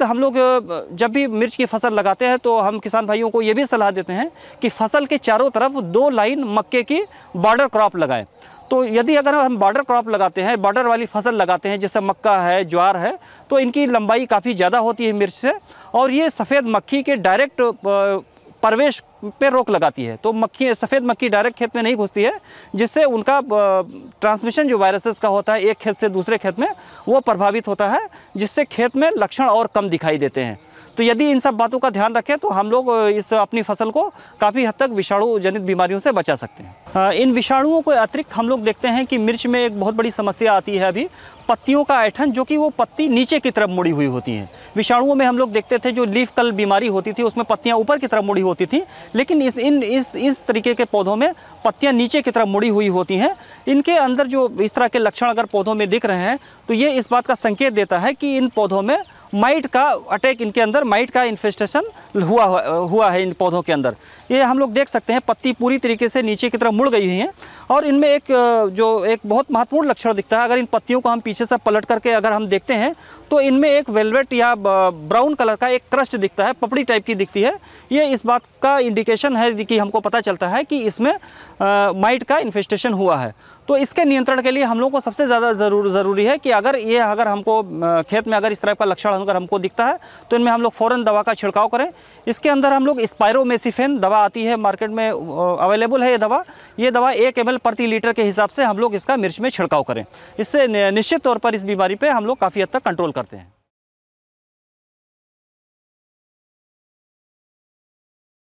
वक्त हम लोग जब भी मिर्च की फसल लगाते हैं तो हम किसान भाइयों को ये भी सलाह देते हैं कि फसल के चारों तरफ दो लाइन मक्के की बॉर्डर क्रॉप लगाएं तो यदि अगर हम बॉर्डर क्रॉप लगाते हैं बॉर्डर वाली फसल लगाते हैं जैसे मक्का है ज्वार है तो इनकी लंबाई काफ़ी ज़्यादा होती है मिर्च से और ये सफ़ेद मक्खी के डायरेक्ट प्रवेश पे रोक लगाती है तो मक्खी सफ़ेद मक्खी डायरेक्ट खेत में नहीं घुसती है जिससे उनका ट्रांसमिशन जो वायरसेस का होता है एक खेत से दूसरे खेत में वो प्रभावित होता है जिससे खेत में लक्षण और कम दिखाई देते हैं तो यदि इन सब बातों का ध्यान रखें तो हम लोग इस अपनी फसल को काफ़ी हद तक विषाणु जनित बीमारियों से बचा सकते हैं इन विषाणुओं को अतिरिक्त हम लोग देखते हैं कि मिर्च में एक बहुत बड़ी समस्या आती है अभी पत्तियों का ऐठन जो कि वो पत्ती नीचे की तरफ मुड़ी हुई होती हैं विषाणुओं में हम लोग देखते थे जो लीफ कल बीमारी होती थी उसमें पत्तियाँ ऊपर की तरफ मुड़ी होती थी लेकिन इस इन इस इस तरीके के पौधों में पत्तियाँ नीचे की तरफ मुड़ी हुई होती हैं इनके अंदर जो इस तरह के लक्षण अगर पौधों में दिख रहे हैं तो ये इस बात का संकेत देता है कि इन पौधों में माइट का अटैक इनके अंदर माइट का इन्फेस्टेशन हुआ हुआ है इन पौधों के अंदर ये हम लोग देख सकते हैं पत्ती पूरी तरीके से नीचे की तरफ मुड़ गई हुई हैं और इनमें एक जो एक बहुत महत्वपूर्ण लक्षण दिखता है अगर इन पत्तियों को हम पीछे से पलट करके अगर हम देखते हैं तो इनमें एक वेलवेट या ब्राउन कलर का एक क्रस्ट दिखता है पपड़ी टाइप की दिखती है ये इस बात का इंडिकेशन है कि हमको पता चलता है कि इसमें माइट का इन्फेस्टेशन हुआ है तो इसके नियंत्रण के लिए हम लोग को सबसे ज़्यादा ज़रूर ज़रूरी है कि अगर ये अगर हमको खेत में अगर इस तरह का लक्षण अगर हमको दिखता है तो इनमें हम लोग फ़ौरन दवा का छिड़काव करें इसके अंदर हम लोग स्पायरोमेसिफेन दवा आती है मार्केट में अवेलेबल है ये दवा ये दवा एक एम प्रति लीटर के हिसाब से हम लोग इसका मिर्च में छिड़काव करें इससे निश्चित तौर पर इस बीमारी पर हम लोग काफ़ी हद तक कंट्रोल करते हैं